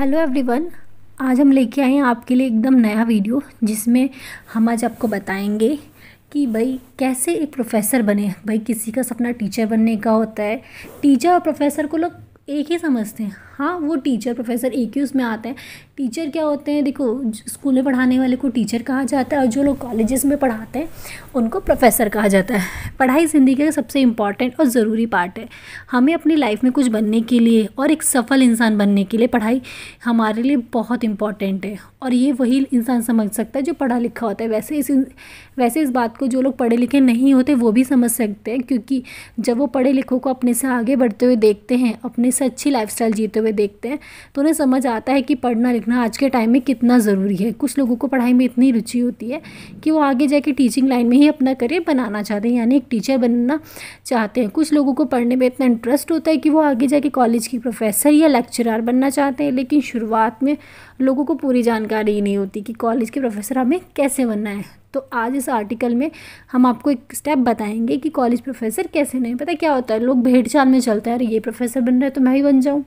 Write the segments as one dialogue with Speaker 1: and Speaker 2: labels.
Speaker 1: hello everyone आज हम लेके आए हैं आपके लिए एकदम नया वीडियो जिसमें हम आज आपको बताएंगे कि भाई कैसे एक प्रोफेसर बने भाई किसी का सपना टीचर बनने का होता है टीचर और प्रोफेसर को लोग एक ही समझते हैं हाँ वो टीचर प्रोफेसर एक ही उसमें आते हैं टीचर क्या होते हैं देखो स्कूल में पढ़ाने वाले को टीचर कहा जाता है और जो लोग कॉलेजेस में पढ़ाते हैं उनको प्रोफेसर कहा जाता है पढ़ाई ज़िंदगी का सबसे इम्पॉर्टेंट और ज़रूरी पार्ट है हमें अपनी लाइफ में कुछ बनने के लिए और एक सफल इंसान बनने के लिए पढ़ाई हमारे लिए बहुत इंपॉर्टेंट है और ये वही इंसान समझ सकता है जो पढ़ा लिखा होता है वैसे इस वैसे इस बात को जो लोग पढ़े लिखे नहीं होते वो भी समझ सकते हैं क्योंकि जब वो पढ़े लिखों को अपने से आगे बढ़ते हुए देखते हैं अपने से अच्छी लाइफ जीते हुए देखते हैं तो उन्हें समझ आता है कि पढ़ना लिखना आज के टाइम में कितना ज़रूरी है कुछ लोगों को पढ़ाई में इतनी रुचि होती है कि वो आगे जाके टीचिंग लाइन में ही अपना करियर बनाना चाहते हैं यानी एक टीचर बनना चाहते हैं कुछ लोगों को पढ़ने में इतना इंटरेस्ट होता है कि वो आगे जाके कॉलेज की प्रोफेसर या लेक्चरार बनना चाहते हैं लेकिन शुरुआत में लोगों को पूरी जानकारी ही नहीं होती कि कॉलेज के प्रोफेसर हमें कैसे बनना है तो आज इस आर्टिकल में हम आपको एक स्टेप बताएंगे कि कॉलेज प्रोफेसर कैसे नहीं पता क्या होता है लोग भेड़ चाल में चलते हैं अरे ये प्रोफेसर बन रहे तो मैं भी बन जाऊँ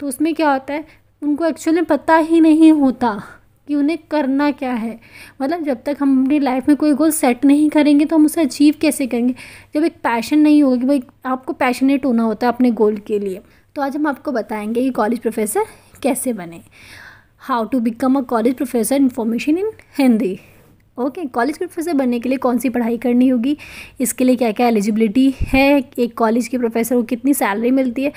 Speaker 1: तो उसमें क्या होता है उनको एक्चुअली पता ही नहीं होता कि उन्हें करना क्या है मतलब जब तक हम अपनी लाइफ में कोई गोल सेट नहीं करेंगे तो हम उसे अचीव कैसे करेंगे जब एक पैशन नहीं होगा कि भाई आपको पैशनेट होना होता है अपने गोल के लिए तो आज हम आपको बताएंगे कि कॉलेज प्रोफेसर कैसे बने how to become a college professor information in Hindi okay college के प्रोफेसर बनने के लिए कौन सी पढ़ाई करनी होगी इसके लिए क्या क्या एलिजिबिलिटी है एक कॉलेज के प्रोफेसर को कितनी सैलरी मिलती है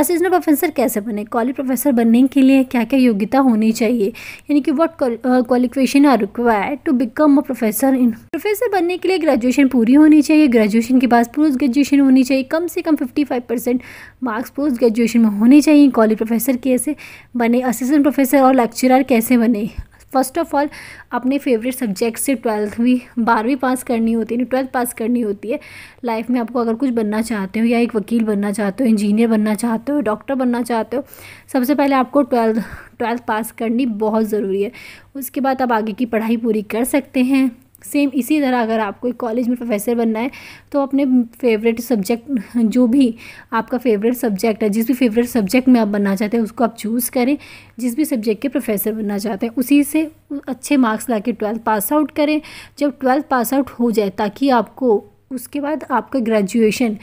Speaker 1: असिस्टेंट प्रोफेसर कैसे बने कॉलेज प्रोफेसर बनने के लिए क्या क्या योग्यता होनी चाहिए यानी कि what qualification are required to become a professor in professor बनने के लिए ग्रेजुएशन पूरी होनी चाहिए ग्रेजुएशन के बाद पोस्ट ग्रेजुएशन होनी चाहिए कम से कम fifty five percent marks post graduation में होने चाहिए कॉलेज प्रोफेसर कैसे बने असिस्टेंट प्रोफेसर और लेक्चरर कैसे बने फर्स्ट ऑफ ऑल अपने फेवरेट सब्जेक्ट से ट्वेल्थवीं बारहवीं पास करनी होती है ट्वेल्थ पास करनी होती है लाइफ में आपको अगर कुछ बनना चाहते हो या एक वकील बनना चाहते हो इंजीनियर बनना चाहते हो डॉक्टर बनना चाहते हो सबसे पहले आपको ट्वेल्थ ट्वेल्थ पास करनी बहुत ज़रूरी है उसके बाद आप आगे की पढ़ाई पूरी कर सकते हैं सेम इसी तरह अगर आपको एक कॉलेज में प्रोफेसर बनना है तो अपने फेवरेट सब्जेक्ट जो भी आपका फेवरेट सब्जेक्ट है जिस भी फेवरेट सब्जेक्ट में आप बनना चाहते हैं उसको आप चूज़ करें जिस भी सब्जेक्ट के प्रोफेसर बनना चाहते हैं उसी से अच्छे मार्क्स ला के ट्वेल्थ पास आउट करें जब ट्वेल्थ पास आउट हो जाए ताकि आपको उसके बाद आपका ग्रेजुएशन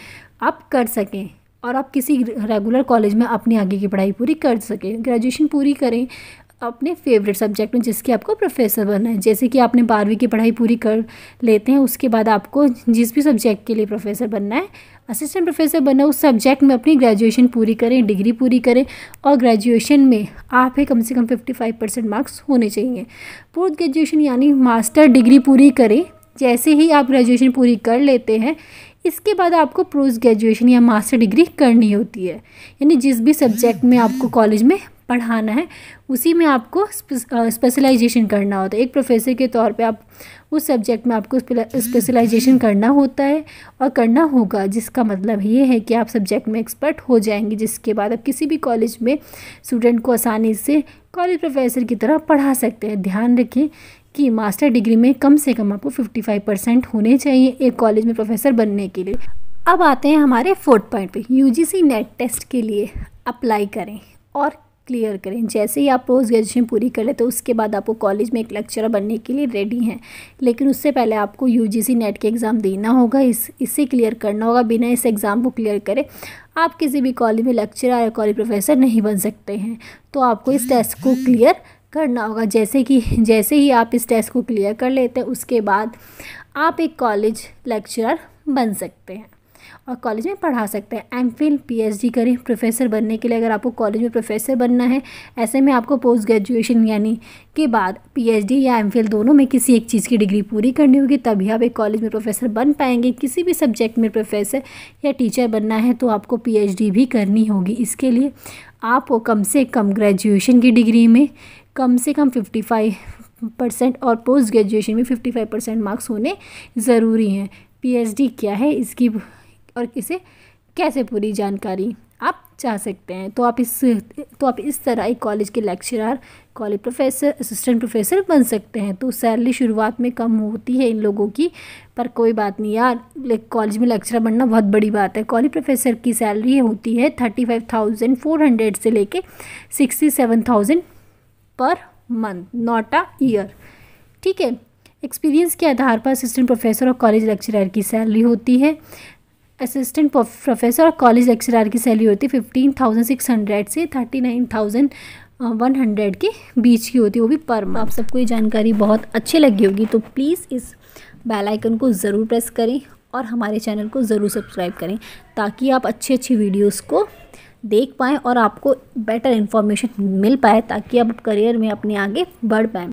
Speaker 1: आप कर सकें और आप किसी रेगुलर कॉलेज में अपनी आगे की पढ़ाई पूरी कर सकें ग्रेजुएशन पूरी करें अपने फेवरेट सब्जेक्ट में जिसके आपको प्रोफेसर बनना है जैसे कि आपने बारहवीं की पढ़ाई पूरी कर लेते हैं उसके बाद आपको जिस भी सब्जेक्ट के लिए प्रोफेसर बनना है असिस्टेंट प्रोफेसर बनना उस सब्जेक्ट में अपनी ग्रेजुएशन पूरी करें डिग्री पूरी करें और ग्रेजुएशन में आप है कम से कम फिफ्टी फाइव परसेंट मार्क्स होने चाहिए पोस्ट ग्रेजुएशन यानी मास्टर डिग्री पूरी करें जैसे ही आप ग्रेजुएशन पूरी कर लेते हैं इसके बाद आपको पोस्ट ग्रेजुएशन या मास्टर डिग्री करनी होती है यानी जिस भी सब्जेक्ट में आपको कॉलेज में पढ़ाना है उसी में आपको स्पेशलाइजेशन करना होता है एक प्रोफेसर के तौर पे आप उस सब्जेक्ट में आपको स्पेशलाइजेशन करना होता है और करना होगा जिसका मतलब ये है कि आप सब्जेक्ट में एक्सपर्ट हो जाएंगे जिसके बाद आप किसी भी कॉलेज में स्टूडेंट को आसानी से कॉलेज प्रोफेसर की तरह पढ़ा सकते हैं ध्यान रखें कि मास्टर डिग्री में कम से कम आपको 55 परसेंट होने चाहिए एक कॉलेज में प्रोफेसर बनने के लिए अब आते हैं हमारे फोर्थ पॉइंट पे यूजीसी नेट टेस्ट के लिए अप्लाई करें और क्लियर करें जैसे ही आप पोस्ट ग्रेजुएशन पूरी करें तो उसके बाद आपको कॉलेज में एक लेक्चरर बनने के लिए रेडी हैं लेकिन उससे पहले आपको यू नेट के एग्ज़ाम देना होगा इस इसे क्लियर करना होगा बिना इस एग्ज़ाम को क्लियर करें आप किसी भी कॉलेज में लेक्चरर या कॉलेज प्रोफेसर नहीं बन सकते हैं तो आपको इस टेस्ट को क्लियर करना होगा जैसे कि जैसे ही आप इस टेस्ट को क्लियर कर लेते हैं उसके बाद आप एक कॉलेज लेक्चरर बन सकते हैं और कॉलेज में पढ़ा सकते हैं एम फिल पी करें प्रोफेसर बनने के लिए अगर आपको कॉलेज में प्रोफेसर बनना है ऐसे में आपको पोस्ट ग्रेजुएशन यानी के बाद पी या एम दोनों में किसी एक चीज़ की डिग्री पूरी करनी होगी तभी आप एक कॉलेज में प्रोफेसर बन पाएंगे किसी भी सब्जेक्ट में प्रोफेसर या टीचर बनना है तो आपको पी भी करनी होगी इसके लिए आपको कम से कम ग्रेजुएशन की डिग्री में कम से कम फिफ्टी फाइव परसेंट और पोस्ट ग्रेजुएशन में फिफ्टी फाइव परसेंट मार्क्स होने ज़रूरी हैं पीएचडी क्या है इसकी और किसे कैसे पूरी जानकारी आप चाह सकते हैं तो आप इस तो आप इस तरह एक कॉलेज के lecturer college professor assistant professor बन सकते हैं तो सैलरी शुरुआत में कम होती है इन लोगों की पर कोई बात नहीं यार कॉलेज में लेक्चरर बनना बहुत बड़ी बात है कॉलेज प्रोफेसर की सैलरी होती है thirty five thousand four hundred से लेके sixty seven thousand per month not a year ठीक है एक्सपीरियंस के आधार पर असिस्टेंट प्रोफेसर और कॉलेज लेक्चरर की सैलरी होती है असिस्टेंट प्रोफेसर और कॉलेज लेक्चरार की सैलरी होती है फिफ्टीन थाउजेंड सिक्स हंड्रेड से thirty nine thousand one hundred के बीच की होती है वो भी पर आप सबको ये जानकारी बहुत अच्छी लगी होगी तो प्लीज़ इस बेल आइकन को ज़रूर प्रेस करें और हमारे चैनल को ज़रूर सब्सक्राइब करें ताकि आप अच्छी अच्छी वीडियोस को देख पाएँ और आपको बेटर इन्फॉर्मेशन मिल पाए ताकि आप करियर में अपने आगे बढ़ पाएँ